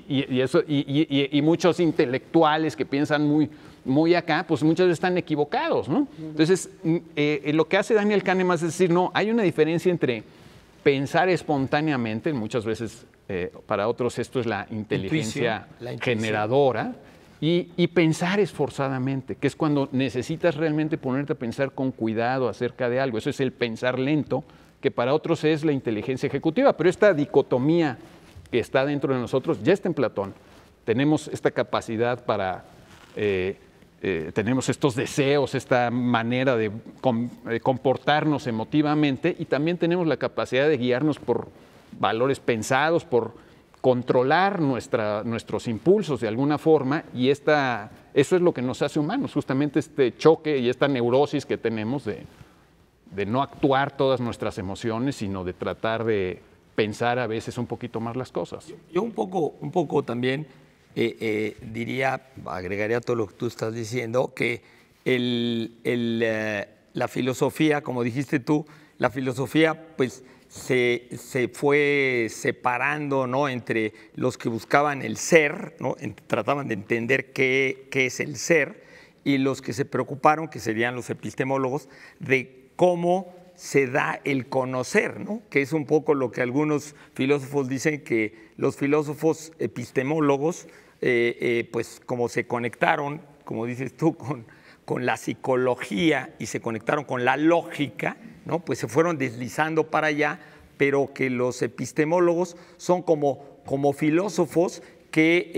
Y, eso, y, muchos intelectuales que piensan muy, muy acá, pues muchas veces están equivocados, ¿no? Entonces, mm, eh, lo que hace Daniel Kahneman es decir, no, hay una diferencia entre pensar espontáneamente, muchas veces eh, para otros esto es la inteligencia generadora, y, pensar esforzadamente, que es cuando necesitas realmente ponerte a pensar con cuidado acerca de algo. Eso es el pensar lento, que para otros es la inteligencia ejecutiva, pero esta dicotomía que está dentro de nosotros ya está en Platón. Tenemos esta capacidad para, eh, eh, tenemos estos deseos, esta manera de eh, comportarnos emotivamente y también tenemos la capacidad de guiarnos por valores pensados, por controlar nuestra, nuestros impulsos de alguna forma y eso es lo que nos hace humanos, justamente este choque y esta neurosis que tenemos de, de no actuar todas nuestras emociones, sino de tratar de pensar a veces un poquito más las cosas. Yo, un, poco, un poco también eh, eh, diría, agregaría todo lo que tú estás diciendo, que el, eh, la filosofía, como dijiste tú, la filosofía pues se, fue separando ¿no? entre los que buscaban el ser, ¿no? trataban de entender qué, qué es el ser, y los que se preocuparon, que serían los epistemólogos, de cómo se da el conocer, que es un poco lo que algunos filósofos dicen que los filósofos epistemólogos, eh, eh, pues como se conectaron, como dices tú, con, la psicología y se conectaron con la lógica, pues se fueron deslizando para allá, pero que los epistemólogos son como filósofos que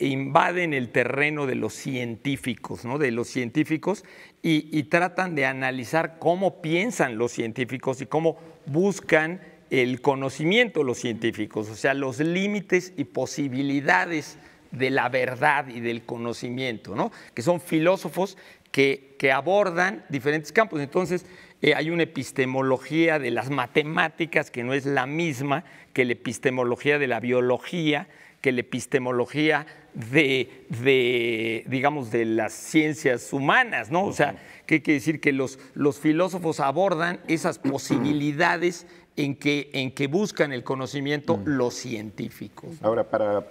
eh, invaden el terreno de los científicos, de los científicos y, tratan de analizar cómo piensan los científicos y cómo buscan el conocimiento los científicos, o sea, los límites y posibilidades de la verdad y del conocimiento, ¿no? que son filósofos que, abordan diferentes campos. Entonces, eh, hay una epistemología de las matemáticas que no es la misma que la epistemología de la biología, que la epistemología de, digamos, de las ciencias humanas, ¿no? O sea, que quiere decir que los, los filósofos abordan esas posibilidades en que, en que buscan el conocimiento los científicos. Ahora, para,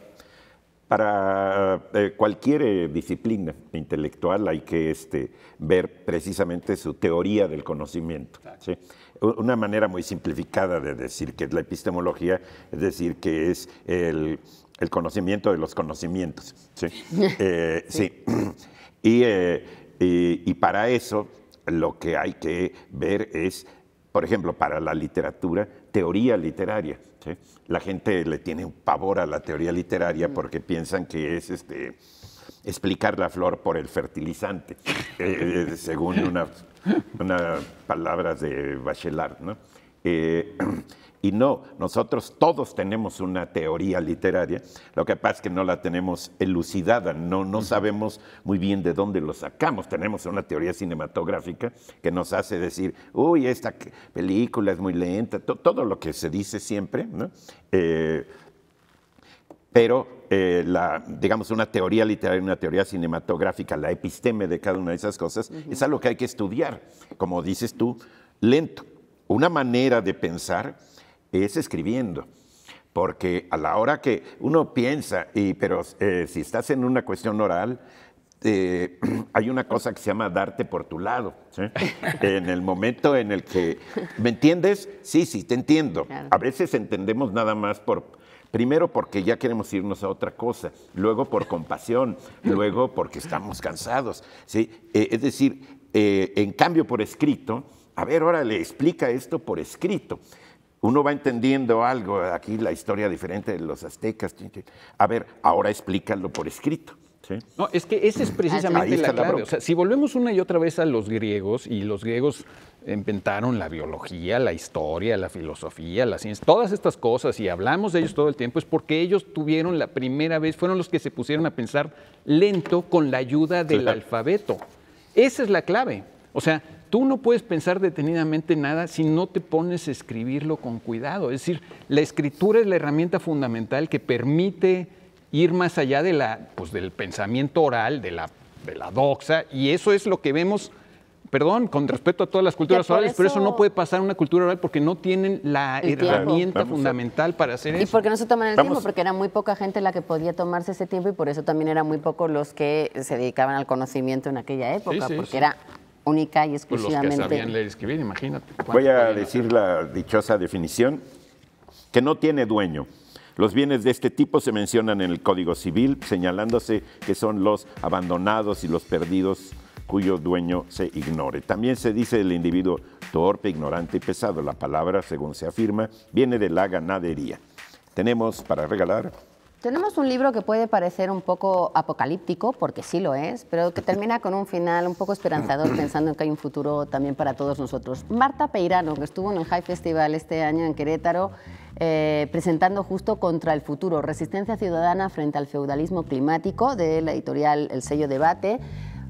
para eh, cualquier eh, disciplina intelectual hay que este, ver precisamente su teoría del conocimiento. Una manera muy simplificada de decir que es la epistemología, es decir, que es el el conocimiento de los conocimientos. Sí. Eh, eh, y, y, para eso lo que hay que ver es, por ejemplo, para la literatura, teoría literaria. La gente le tiene un pavor a la teoría literaria mm. porque piensan que es este, explicar la flor por el fertilizante, eh, según unas una palabras de Bachelard. ¿no? y no, nosotros todos tenemos una teoría literaria, lo que pasa es que no la tenemos elucidada, no, no sabemos muy bien de dónde lo sacamos, tenemos una teoría cinematográfica que nos hace decir, uy, esta película es muy lenta, todo lo que se dice siempre, ¿no? Eh, pero eh, la, digamos, una teoría literaria, una teoría cinematográfica, la episteme de cada una de esas cosas, es algo que hay que estudiar, como dices tú, lento. Una manera de pensar es escribiendo. Porque a la hora que uno piensa, y, pero eh, si estás en una cuestión oral, eh, hay una cosa que se llama darte por tu lado. en el momento en el que, ¿me entiendes? Sí, sí, te entiendo. A veces entendemos nada más por, primero porque ya queremos irnos a otra cosa, luego por compasión, luego porque estamos cansados. ¿sí? Eh, es decir, en cambio por escrito, a ver, ahora le explica esto por escrito uno va entendiendo algo, aquí la historia diferente de los aztecas. A ver, ahora explícalo por escrito. No, es que esa es precisamente la clave. o sea, si volvemos una y otra vez a los griegos, y los griegos inventaron la biología, la historia, la filosofía, la ciencia, todas estas cosas, y hablamos de ellos todo el tiempo, es porque ellos tuvieron la primera vez, fueron los que se pusieron a pensar lento con la ayuda del alfabeto. Esa es la clave. O sea, Tú no puedes pensar detenidamente nada si no te pones a escribirlo con cuidado. Es decir, la escritura es la herramienta fundamental que permite ir más allá de la, pues, del pensamiento oral, de la, de la doxa, y eso es lo que vemos, perdón, con respecto a todas las culturas orales, pero eso no puede pasar en una cultura oral porque no tienen la herramienta fundamental para hacer eso. Y porque no se toman el tiempo, porque era muy poca gente la que podía tomarse ese tiempo y por eso también eran muy pocos los que se dedicaban al conocimiento en aquella época, porque era única y pues exclusivamente. Voy a decir la dichosa definición, que no tiene dueño. Los bienes de este tipo se mencionan en el Código Civil, señalándose que son los abandonados y los perdidos cuyo dueño se ignore. También se dice el individuo torpe, ignorante y pesado. La palabra, según se afirma, viene de la ganadería. Tenemos para regalar tenemos un libro que puede parecer un poco apocalíptico, porque sí lo es, pero que termina con un final un poco esperanzador, pensando que hay un futuro también para todos nosotros. Marta Peirano, que estuvo en el High Festival este año en Querétaro, eh, presentando justo Contra el Futuro, Resistencia Ciudadana frente al Feudalismo Climático, de la editorial El Sello Debate.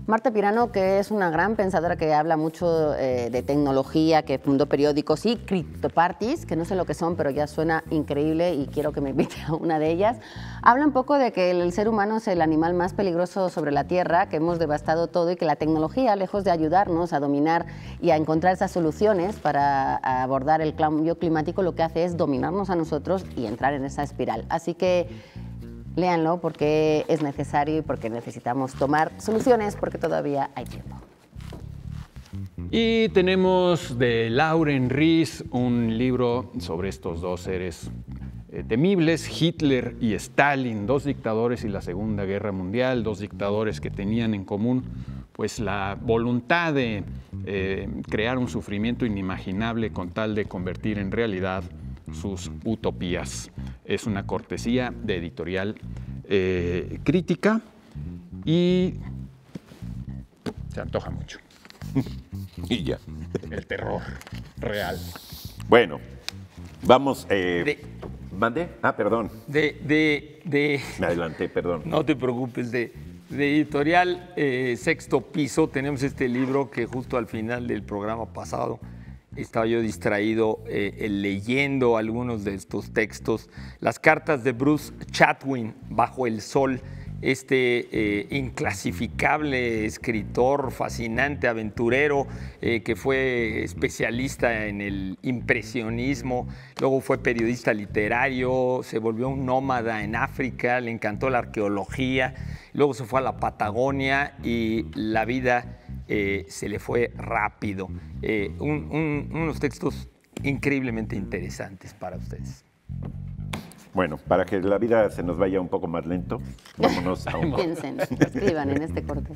Marta Pirano, que es una gran pensadora que habla mucho eh, de tecnología, que fundó periódicos y criptoparties, que no sé lo que son, pero ya suena increíble y quiero que me invite a una de ellas, habla un poco de que el ser humano es el animal más peligroso sobre la Tierra, que hemos devastado todo y que la tecnología, lejos de ayudarnos a dominar y a encontrar esas soluciones para abordar el cambio climático, lo que hace es dominarnos a nosotros y entrar en esa espiral. Así que Léanlo porque es necesario y porque necesitamos tomar soluciones porque todavía hay tiempo. Y tenemos de Lauren Rees un libro sobre estos dos seres eh, temibles, Hitler y Stalin, dos dictadores y la Segunda Guerra Mundial, dos dictadores que tenían en común pues la voluntad de eh, crear un sufrimiento inimaginable con tal de convertir en realidad sus utopías. Es una cortesía de editorial eh, crítica y se antoja mucho. Y ya. El terror real. Bueno, vamos. Eh, de, ¿Mandé? Ah, perdón. De, Me adelanté, perdón. No te preocupes, de, editorial eh, Sexto Piso tenemos este libro que justo al final del programa pasado estaba yo distraído eh, eh, leyendo algunos de estos textos, las cartas de Bruce Chatwin, Bajo el Sol, este eh, inclasificable escritor, fascinante, aventurero, que fue especialista en el impresionismo, luego fue periodista literario, se volvió un nómada en África, le encantó la arqueología, luego se fue a la Patagonia y la vida eh, se le fue rápido. Eh, unos textos increíblemente interesantes para ustedes. Bueno, para que la vida se nos vaya un poco más lento, vámonos a un... Piensen, escriban en este corte.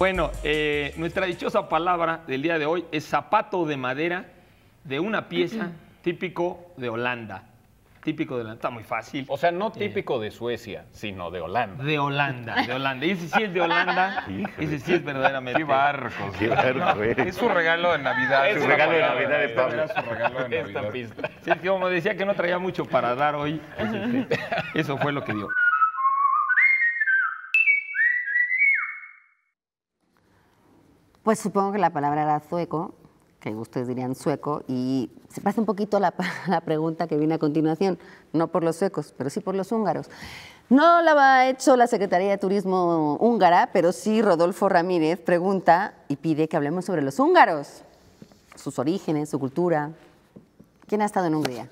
Bueno, eh, nuestra dichosa palabra del día de hoy es zapato de madera de una pieza típico de Holanda. Típico de Holanda, está muy fácil. O sea, no eh, típico de Suecia, sino de Holanda. De Holanda, de Holanda. Y ese sí es de Holanda, ese sí es verdaderamente. Qué barco. Qué es su regalo de Navidad. Es su regalo de Navidad de Pablo. Es su regalo de Navidad. Esta pista. Sí, como decía que no traía mucho para dar hoy, eso fue lo que dio. Pues supongo que la palabra era sueco, que ustedes dirían sueco, y se pasa un poquito la, pregunta que viene a continuación, no por los suecos, pero sí por los húngaros. No la ha hecho la Secretaría de Turismo húngara, pero sí Rodolfo Ramírez pregunta y pide que hablemos sobre los húngaros, sus orígenes, su cultura. ¿Quién ha estado en Hungría?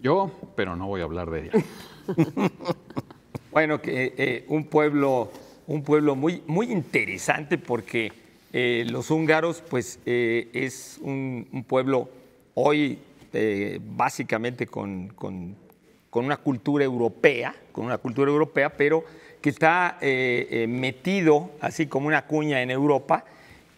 Yo, pero no voy a hablar de ella. bueno, que eh, un pueblo un pueblo muy, muy interesante porque eh, los húngaros, pues eh, es un, pueblo hoy eh, básicamente con, una cultura europea, con una cultura europea, pero que está metido así como una cuña en Europa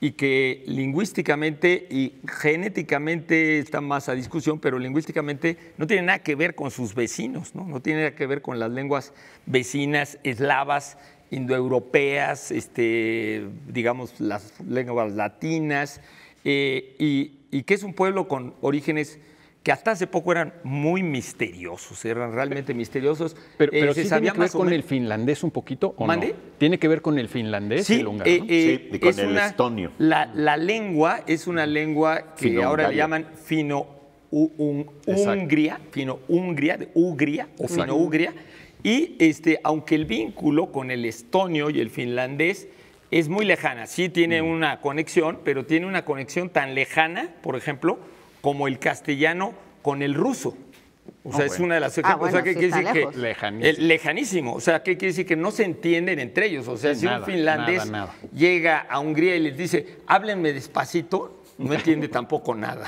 y que lingüísticamente y genéticamente está más a discusión, pero lingüísticamente no tiene nada que ver con sus vecinos, no, no tiene nada que ver con las lenguas vecinas eslavas indoeuropeas, este, digamos las lenguas latinas, eh, y, que es un pueblo con orígenes que hasta hace poco eran muy misteriosos, eran realmente misteriosos. Pero, eh, se sabía tiene que ver con el finlandés un poquito, ¿o No? ¿Tiene que ver con el finlandés sí, el húngaro? Eh, sí, con el estonio. La, lengua es una mm. lengua que ahora le llaman fino ungria fino-hungría, de Ugria o fino-ugria. Y este, aunque el vínculo con el estonio y el finlandés es muy lejana, sí tiene mm. una conexión, pero tiene una conexión tan lejana, por ejemplo, como el castellano con el ruso. O sea, ah, es una de las cosas ah, bueno, quiere decir que eh, lejanísimo. O sea, ¿qué quiere decir que no se entienden entre ellos? O sea, si un finlandés llega a Hungría y les dice, háblenme despacito, no entiende tampoco nada.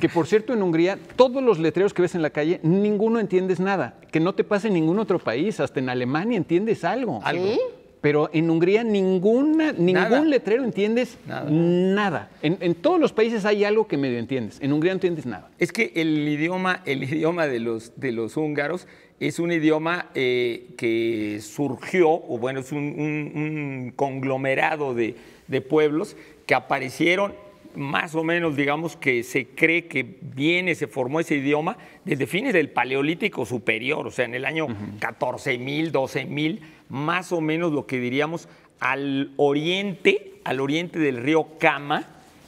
Que por cierto, en Hungría, todos los letreros que ves en la calle, ninguno entiendes nada. Que no te pasa en ningún otro país, hasta en Alemania entiendes algo. ¿Algo? Pero en Hungría ninguna, ningún letrero entiendes nada. En, todos los países hay algo que medio entiendes. En Hungría no entiendes nada. Es que el idioma, el idioma de los, de los húngaros es un idioma eh, que surgió, o bueno, es un, conglomerado de, de pueblos que aparecieron más o menos, digamos, que se cree que viene, se formó ese idioma desde fines del Paleolítico Superior, o sea, en el año 14 mil, 14.000, 12.000, más o menos lo que diríamos al oriente, al oriente del río Cama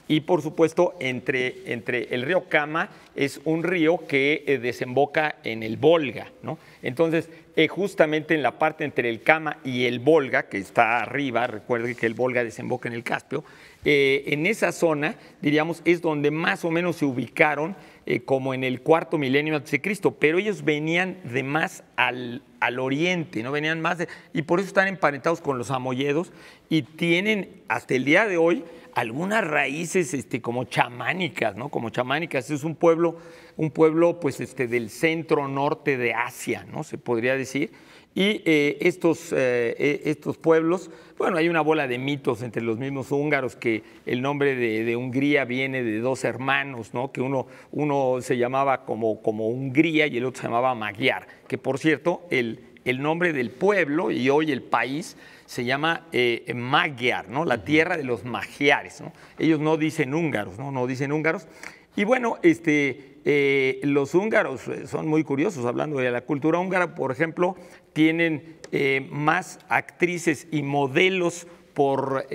y por supuesto entre, el río Cama es un río que eh, desemboca en el Volga, ¿no? Entonces, eh, justamente en la parte entre el Cama y el Volga, que está arriba, recuerde que el Volga desemboca en el Caspio, eh, en esa zona, diríamos, es donde más o menos se ubicaron eh, como en el cuarto milenio antes de Cristo, pero ellos venían de más al, oriente, ¿no? Venían más y por eso están emparentados con los amolledos y tienen hasta el día de hoy algunas raíces este, como chamánicas, ¿no? Como chamánicas, es un pueblo, un pueblo pues este, del centro norte de Asia, ¿no? Se podría decir y eh, estos, eh, e, estos, pueblos, bueno, hay una bola de mitos entre los mismos húngaros, que el nombre de, Hungría viene de dos hermanos, ¿no? que uno, uno se llamaba como, como, Hungría y el otro se llamaba Magyar, que por cierto, el, el nombre del pueblo y hoy el país se llama eh, Magyar, ¿no? la tierra de los magiares. ¿no? Ellos no dicen húngaros, no, no dicen húngaros. Y bueno, este, eh, los húngaros eh, son muy curiosos, hablando de la cultura húngara, por ejemplo, tienen eh, más actrices y modelos por,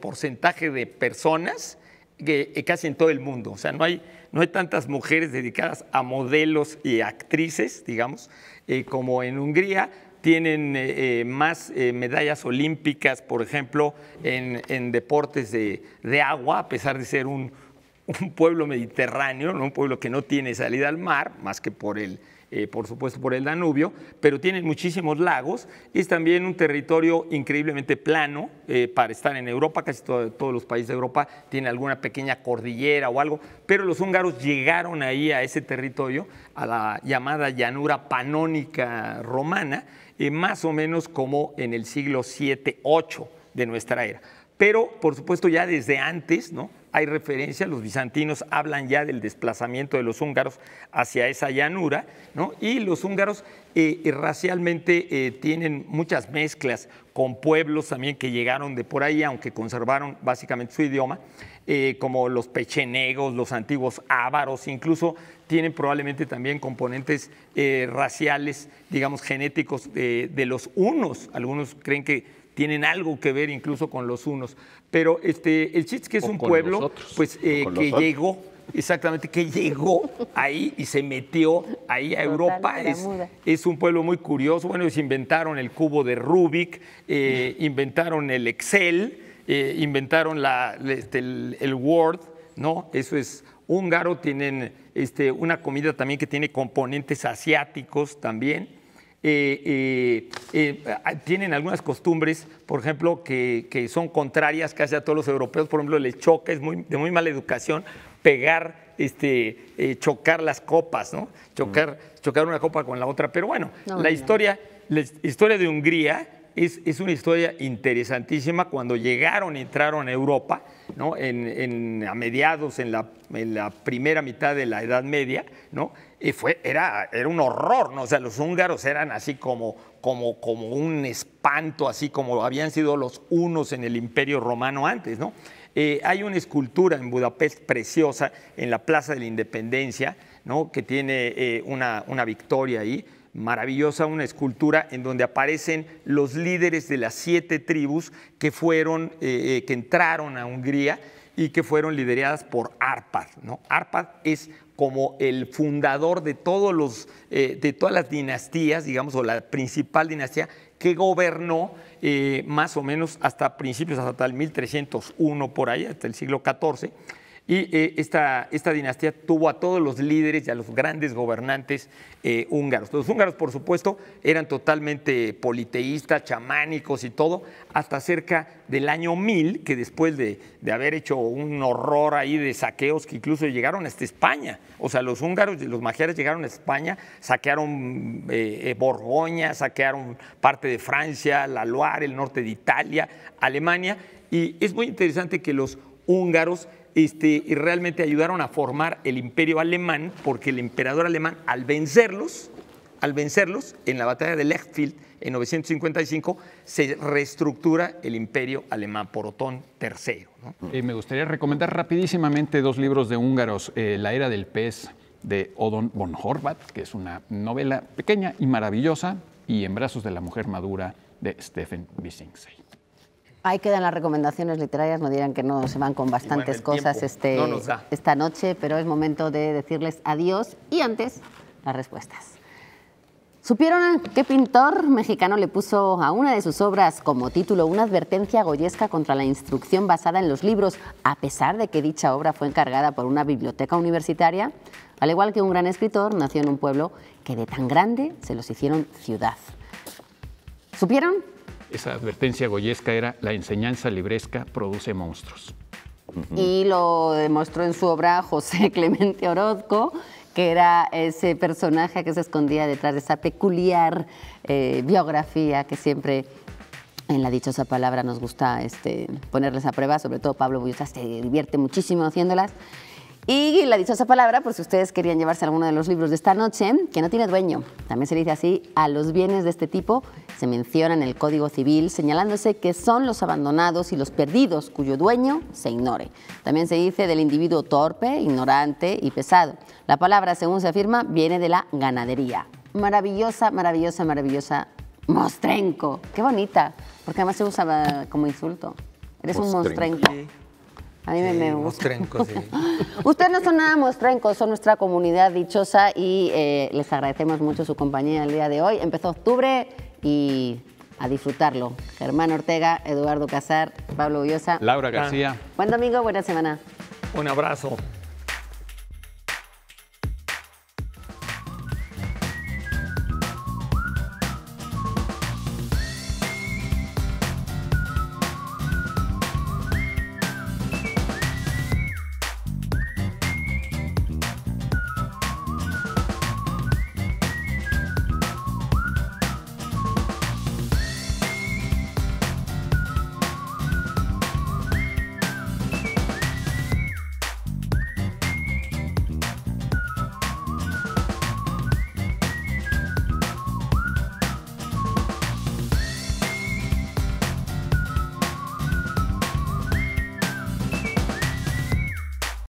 porcentaje de personas que casi en todo el mundo. O sea, no hay, no hay tantas mujeres dedicadas a modelos y actrices, digamos, como en Hungría, tienen más medallas olímpicas, por ejemplo, en, deportes de, agua, a pesar de ser un, un pueblo mediterráneo, ¿no? un pueblo que no tiene salida al mar, más que por el, eh, por supuesto por el Danubio, pero tiene muchísimos lagos es también un territorio increíblemente plano eh, para estar en Europa, casi todos los países de Europa tienen alguna pequeña cordillera o algo, pero los húngaros llegaron ahí a ese territorio, a la llamada llanura panónica romana, eh, más o menos como en el siglo 7-8 de nuestra era. Pero, por supuesto, ya desde antes, ¿no? hay referencia, los bizantinos hablan ya del desplazamiento de los húngaros hacia esa llanura, ¿no? y los húngaros eh, eh, racialmente eh, tienen muchas mezclas con pueblos también que llegaron de por ahí, aunque conservaron básicamente su idioma, como los pechenegos, los antiguos ávaros, incluso tienen probablemente también componentes raciales, digamos, genéticos de los unos. Algunos creen que tienen algo que ver incluso con los unos. Pero este, el chiste que es un pueblo pues, eh, que llegó, exactamente, que llegó ahí y se metió ahí a Europa. Es, es, un pueblo muy curioso. Bueno, se inventaron el cubo de Rubik, eh, inventaron el Excel, eh, inventaron la, este, el, el Word, ¿no? Eso es húngaro, tienen este, una comida también que tiene componentes asiáticos también. Eh, eh, eh, ah, tienen algunas costumbres, por ejemplo, que, son contrarias casi a todos los europeos. Por ejemplo, les choca, es muy, de muy mala educación pegar, este, chocar las copas, ¿no? Chocar, una copa con la otra. Pero bueno, la, Historia, de Hungría es, una historia interesantísima. Cuando llegaron, entraron a Europa, ¿no? a mediados, en la, la primera mitad de la Edad Media, ¿no? y fue, era, era un horror, ¿no? O sea, los húngaros eran así como, como, como un espanto, así como habían sido los unos en el imperio romano antes, ¿no? Eh, hay una escultura en Budapest preciosa, en la Plaza de la Independencia, ¿no? que tiene eh, una, victoria ahí, maravillosa, una escultura en donde aparecen los líderes de las siete tribus que fueron, eh, que entraron a Hungría y que fueron lideradas por Arpad. ¿no? Arpad es como el fundador de, todos los, eh, de todas las dinastías, digamos, o la principal dinastía que gobernó eh, más o menos hasta principios, hasta el 1301 por ahí, hasta el siglo XIV. Y eh, esta, dinastía tuvo a todos los líderes y a los grandes gobernantes eh, húngaros. Los húngaros, por supuesto, eran totalmente politeístas, chamánicos y todo, hasta cerca del año 1000, que después de, haber hecho un horror ahí de saqueos que incluso llegaron hasta España. O sea, los húngaros y los magiares llegaron a España, saquearon eh, Borgoña, saquearon parte de Francia, la Loire, el norte de Italia, Alemania. Y es muy interesante que los húngaros este, y realmente ayudaron a formar el imperio alemán, porque el emperador alemán, al vencerlos, al vencerlos en la batalla de Lechfeld en 955, se reestructura el imperio alemán por Otón III. Eh, me gustaría recomendar rapidísimamente dos libros de húngaros, eh, La era del pez de Odon von Horvath, que es una novela pequeña y maravillosa, y En brazos de la mujer madura de Stephen Bisingsey. Ahí quedan las recomendaciones literarias, no dirán que no se van con bastantes cosas este, esta noche, pero es momento de decirles adiós y antes las respuestas. ¿Supieron qué pintor mexicano le puso a una de sus obras como título una advertencia goyesca contra la instrucción basada en los libros, a pesar de que dicha obra fue encargada por una biblioteca universitaria? Al igual que un gran escritor, nació en un pueblo que de tan grande se los hicieron ciudad. ¿Supieron? esa advertencia goyesca era la enseñanza libresca produce monstruos. Y lo demostró en su obra José Clemente Orozco, que era ese personaje que se escondía detrás de esa peculiar eh, biografía que siempre en la dichosa palabra nos gusta este, ponerles a prueba, sobre todo Pablo Bullosa se divierte muchísimo haciéndolas. Y la dichosa palabra, por si ustedes querían llevarse alguno de los libros de esta noche, que no tiene dueño, también se dice así, a los bienes de este tipo se menciona en el Código Civil, señalándose que son los abandonados y los perdidos cuyo dueño se ignore. También se dice del individuo torpe, ignorante y pesado. La palabra, según se afirma, viene de la ganadería. Maravillosa, maravillosa, maravillosa mostrenco. Qué bonita, porque además se usaba como insulto. Eres un mostrenco. A mí me gusta. Mostrenco, sí. Ustedes no son nada mostrencos, son nuestra comunidad dichosa y eh, les agradecemos mucho su compañía el día de hoy. Empezó octubre y a disfrutarlo. Germán Ortega, Eduardo Casar, Pablo Ullosa. Laura García. Buen domingo, buena semana. Un abrazo.